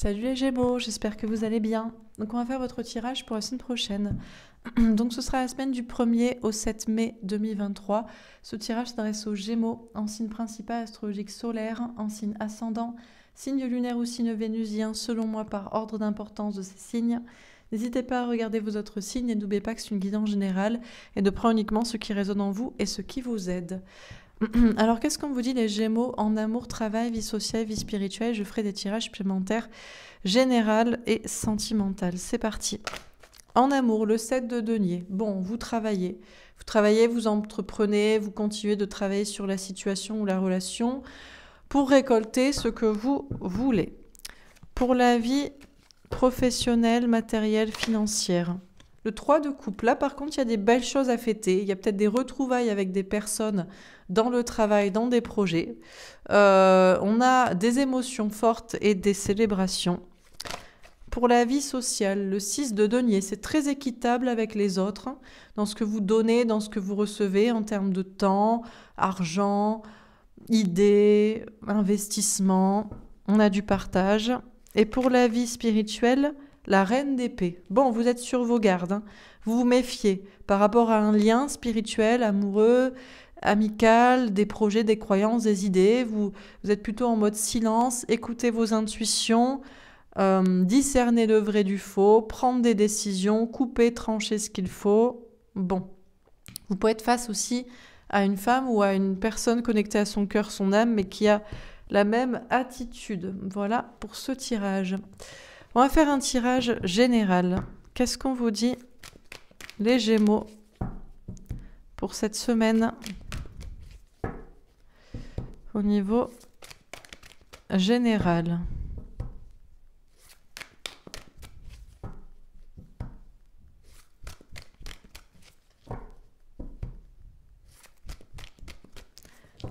Salut les Gémeaux, j'espère que vous allez bien. Donc on va faire votre tirage pour la semaine prochaine. Donc ce sera la semaine du 1er au 7 mai 2023. Ce tirage s'adresse aux Gémeaux en signe principal astrologique solaire, en signe ascendant, signe lunaire ou signe vénusien, selon moi par ordre d'importance de ces signes. N'hésitez pas à regarder vos autres signes et n'oubliez pas que c'est une guidance générale et de prendre uniquement ce qui résonne en vous et ce qui vous aide. Alors, qu'est-ce qu'on vous dit les Gémeaux en amour, travail, vie sociale, vie spirituelle Je ferai des tirages supplémentaires général et sentimental. C'est parti. En amour, le 7 de denier. Bon, vous travaillez. Vous travaillez, vous entreprenez, vous continuez de travailler sur la situation ou la relation pour récolter ce que vous voulez. Pour la vie professionnelle, matérielle, financière trois de couple, là par contre, il y a des belles choses à fêter. Il y a peut-être des retrouvailles avec des personnes dans le travail, dans des projets. Euh, on a des émotions fortes et des célébrations. Pour la vie sociale, le 6 de denier, c'est très équitable avec les autres, hein, dans ce que vous donnez, dans ce que vous recevez en termes de temps, argent, idées, investissement. On a du partage. Et pour la vie spirituelle, la reine d'épée. Bon, vous êtes sur vos gardes, hein. vous vous méfiez par rapport à un lien spirituel, amoureux, amical, des projets, des croyances, des idées. Vous, vous êtes plutôt en mode silence, écoutez vos intuitions, euh, discernez le vrai du faux, prendre des décisions, couper, trancher ce qu'il faut. Bon, vous pouvez être face aussi à une femme ou à une personne connectée à son cœur, son âme, mais qui a la même attitude. Voilà pour ce tirage. On va faire un tirage général. Qu'est-ce qu'on vous dit les Gémeaux pour cette semaine au niveau général.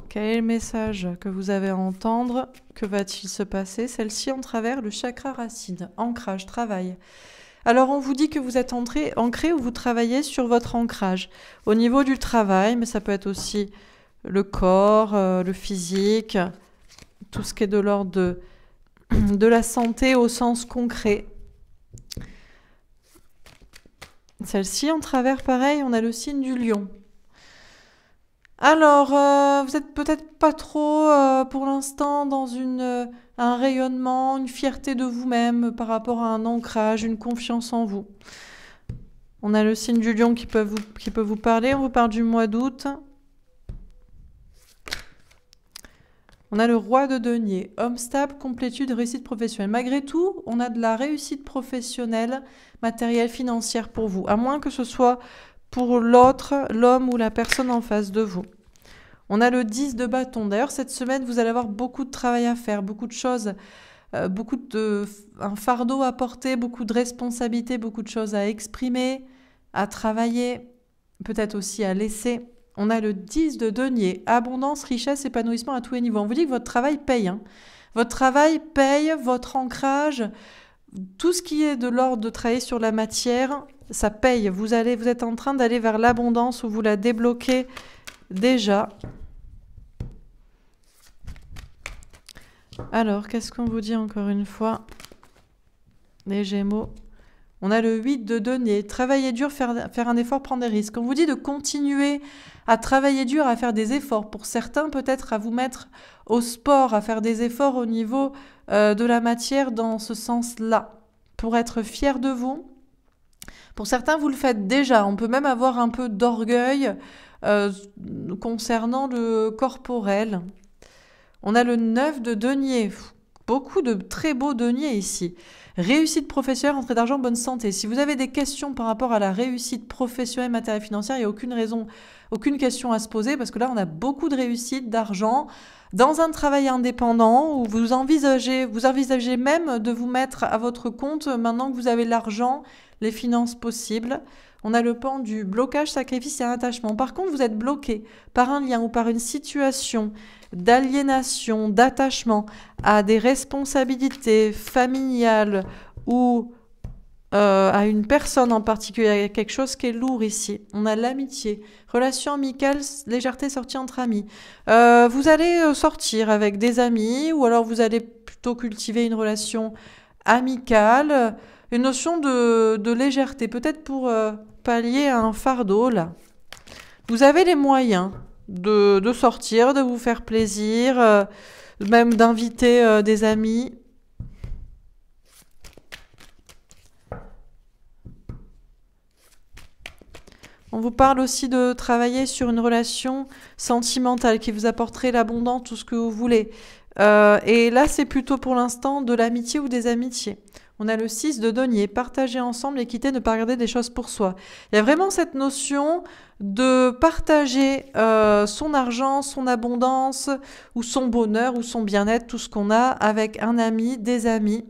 Quel est le message que vous avez à entendre que va-t-il se passer Celle-ci en travers le chakra racine, ancrage, travail. Alors on vous dit que vous êtes entré, ancré ou vous travaillez sur votre ancrage. Au niveau du travail, mais ça peut être aussi le corps, euh, le physique, tout ce qui est de l'ordre de, de la santé au sens concret. Celle-ci en travers, pareil, on a le signe du lion. Alors, euh, vous n'êtes peut-être pas trop euh, pour l'instant dans euh, un rayonnement, une fierté de vous-même par rapport à un ancrage, une confiance en vous. On a le signe du lion qui peut vous, qui peut vous parler. On du mois d'août. On a le roi de denier, homme stable, complétude, réussite professionnelle. Malgré tout, on a de la réussite professionnelle, matérielle, financière pour vous. À moins que ce soit pour l'autre, l'homme ou la personne en face de vous. On a le 10 de bâton. D'ailleurs, cette semaine, vous allez avoir beaucoup de travail à faire, beaucoup de choses, euh, beaucoup de, un fardeau à porter, beaucoup de responsabilités, beaucoup de choses à exprimer, à travailler, peut-être aussi à laisser. On a le 10 de denier. Abondance, richesse, épanouissement à tous les niveaux. On vous dit que votre travail paye. Hein. Votre travail paye, votre ancrage, tout ce qui est de l'ordre de travailler sur la matière, ça paye. Vous, allez, vous êtes en train d'aller vers l'abondance où vous la débloquez déjà. Alors, qu'est-ce qu'on vous dit encore une fois Les Gémeaux. On a le 8 de denier. Travailler dur, faire, un effort, prendre des risques. On vous dit de continuer à travailler dur, à faire des efforts. Pour certains, peut-être à vous mettre au sport, à faire des efforts au niveau euh, de la matière dans ce sens-là. Pour être fier de vous, pour certains, vous le faites déjà. On peut même avoir un peu d'orgueil euh, concernant le corporel. On a le 9 de denier beaucoup de très beaux deniers ici. Réussite professionnelle, rentrée d'argent, bonne santé. Si vous avez des questions par rapport à la réussite professionnelle, matérielle, financière, il n'y a aucune raison, aucune question à se poser parce que là, on a beaucoup de réussite, d'argent, dans un travail indépendant où vous envisagez, vous envisagez même de vous mettre à votre compte maintenant que vous avez l'argent, les finances possibles. On a le pan du blocage, sacrifice et attachement. Par contre, vous êtes bloqué par un lien ou par une situation d'aliénation, d'attachement à des responsabilités familiales ou euh, à une personne en particulier, il y a quelque chose qui est lourd ici. On a l'amitié, relation amicale, légèreté sortie entre amis. Euh, vous allez euh, sortir avec des amis ou alors vous allez plutôt cultiver une relation amicale une notion de, légèreté, peut-être pour euh, pallier à un fardeau là. Vous avez les moyens de, sortir, de vous faire plaisir, euh, même d'inviter euh, des amis. On vous parle aussi de travailler sur une relation sentimentale qui vous apporterait l'abondance, tout ce que vous voulez. et là, c'est plutôt pour l'instant de l'amitié ou des amitiés. On a le 6 de denier, partager ensemble et ne pas regarder des choses pour soi. Il y a vraiment cette notion de partager euh, son argent, son abondance, ou son bonheur, ou son bien-être, tout ce qu'on a, avec un ami, des amis.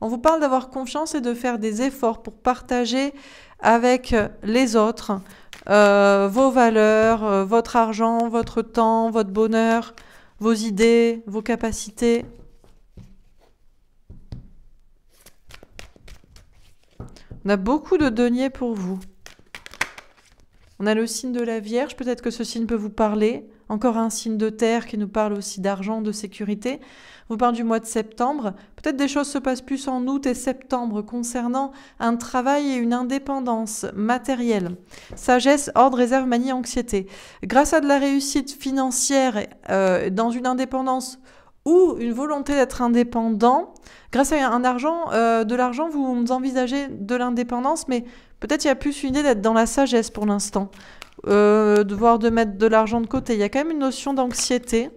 On vous parle d'avoir confiance et de faire des efforts pour partager avec les autres euh, vos valeurs, euh, votre argent, votre temps, votre bonheur, vos idées, vos capacités. On a beaucoup de deniers pour vous. On a le signe de la Vierge, peut-être que ce signe peut vous parler. Encore un signe de terre qui nous parle aussi d'argent, de sécurité. On vous parle du mois de septembre. Peut-être des choses se passent plus en août et septembre concernant un travail et une indépendance matérielle. Sagesse, ordre, réserve, manie, anxiété. Grâce à de la réussite financière euh, dans une indépendance ou une volonté d'être indépendant. Grâce à un argent, euh, de l'argent, vous envisagez de l'indépendance, mais peut-être il y a plus une idée d'être dans la sagesse pour l'instant, euh, devoir de mettre de l'argent de côté. Il y a quand même une notion d'anxiété.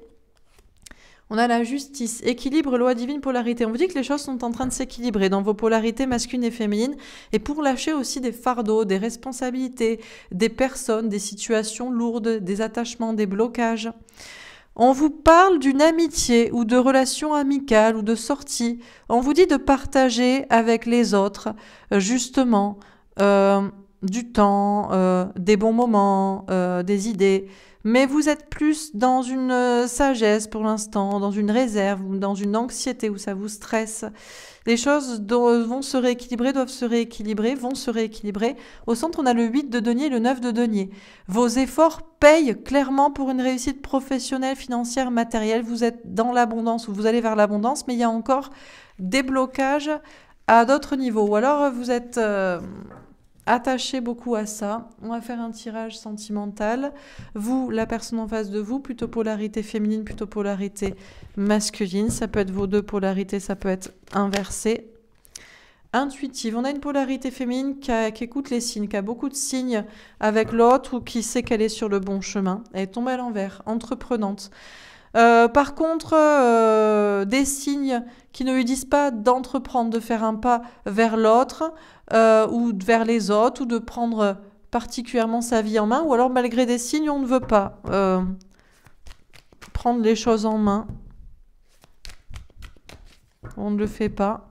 On a la justice, équilibre, loi divine, polarité. On vous dit que les choses sont en train de s'équilibrer dans vos polarités masculines et féminines. Et pour lâcher aussi des fardeaux, des responsabilités, des personnes, des situations lourdes, des attachements, des blocages. On vous parle d'une amitié ou de relations amicales ou de sortie. On vous dit de partager avec les autres, euh, justement. Euh, du temps, euh, des bons moments, euh, des idées, mais vous êtes plus dans une euh, sagesse pour l'instant, dans une réserve, dans une anxiété où ça vous stresse. Les choses vont se rééquilibrer, doivent se rééquilibrer, vont se rééquilibrer. Au centre, on a le 8 de denier et le 9 de denier. Vos efforts payent clairement pour une réussite professionnelle, financière, matérielle. Vous êtes dans l'abondance ou vous allez vers l'abondance, mais il y a encore des blocages à d'autres niveaux. Ou alors, vous êtes attachez beaucoup à ça. On va faire un tirage sentimental. Vous, la personne en face de vous, plutôt polarité féminine, plutôt polarité masculine. Ça peut être vos deux polarités, ça peut être inversé. Intuitive. On a une polarité féminine qui, écoute les signes, qui a beaucoup de signes avec l'autre ou qui sait qu'elle est sur le bon chemin. Elle est à l'envers, entreprenante. Euh, par contre, euh, des signes qui ne lui disent pas d'entreprendre, de faire un pas vers l'autre euh, ou vers les autres ou de prendre particulièrement sa vie en main ou alors malgré des signes, on ne veut pas prendre les choses en main. On ne le fait pas.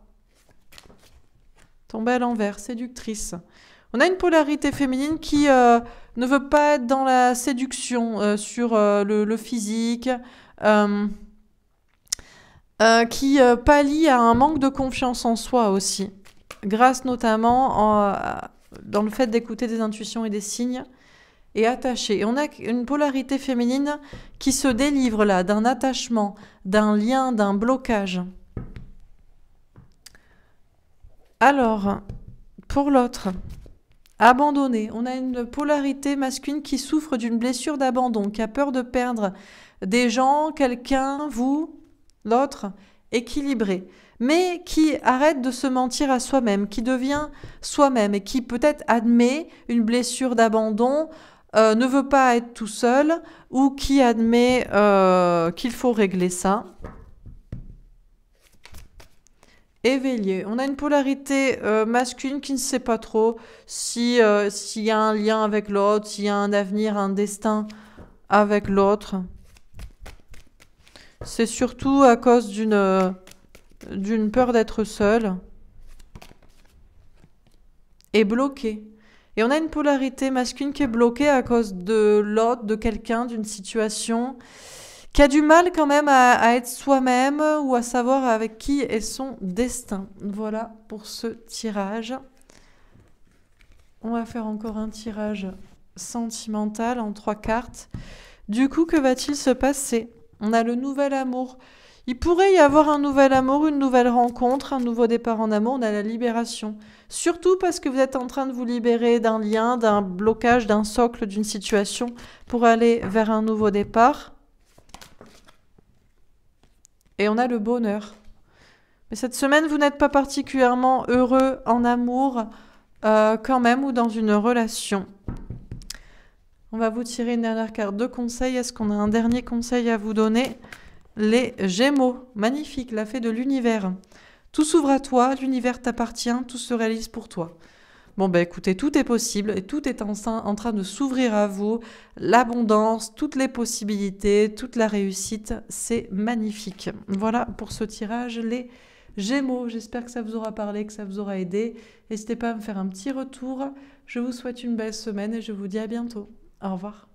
Tomber à l'envers, séductrice. On a une polarité féminine qui ne veut pas être dans la séduction sur le, physique, euh, euh, qui euh, pallie à un manque de confiance en soi aussi, grâce notamment dans le fait d'écouter des intuitions et des signes et attaché. Et on a une polarité féminine qui se délivre là d'un attachement, d'un lien, d'un blocage. Alors, pour l'autre, abandonné. On a une polarité masculine qui souffre d'une blessure d'abandon, qui a peur de perdre des gens, quelqu'un, vous, l'autre, équilibré, mais qui arrête de se mentir à soi-même, qui devient soi-même et qui peut-être admet une blessure d'abandon, euh, ne veut pas être tout seul ou qui admet euh, qu'il faut régler ça. On a une polarité euh, masculine qui ne sait pas trop si euh, s'il y a un lien avec l'autre, s'il y a un avenir, un destin avec l'autre. C'est surtout à cause d'une euh, d'une peur d'être seul et bloqué. Et on a une polarité masculine qui est bloquée à cause de l'autre, de quelqu'un, d'une situation qui a du mal quand même à, être soi-même ou à savoir avec qui est son destin. Voilà pour ce tirage. On va faire encore un tirage sentimental en trois cartes. Du coup, que va-t-il se passer On a le nouvel amour. Il pourrait y avoir un nouvel amour, une nouvelle rencontre, un nouveau départ en amour, on a la libération. Surtout parce que vous êtes en train de vous libérer d'un lien, d'un blocage, d'un socle, d'une situation pour aller vers un nouveau départ et on a le bonheur. Mais cette semaine, vous n'êtes pas particulièrement heureux en amour euh, quand même ou dans une relation. On va vous tirer une dernière carte de conseil. Est-ce qu'on a un dernier conseil à vous donner Les Gémeaux, magnifique, la fée de l'univers. Tout s'ouvre à toi, l'univers t'appartient, tout se réalise pour toi. Bon, ben écoutez, tout est possible et tout est en, en train de s'ouvrir à vous. L'abondance, toutes les possibilités, toute la réussite, c'est magnifique. Voilà pour ce tirage, les Gémeaux. J'espère que ça vous aura parlé, que ça vous aura aidé. N'hésitez pas à me faire un petit retour. Je vous souhaite une belle semaine et je vous dis à bientôt. Au revoir.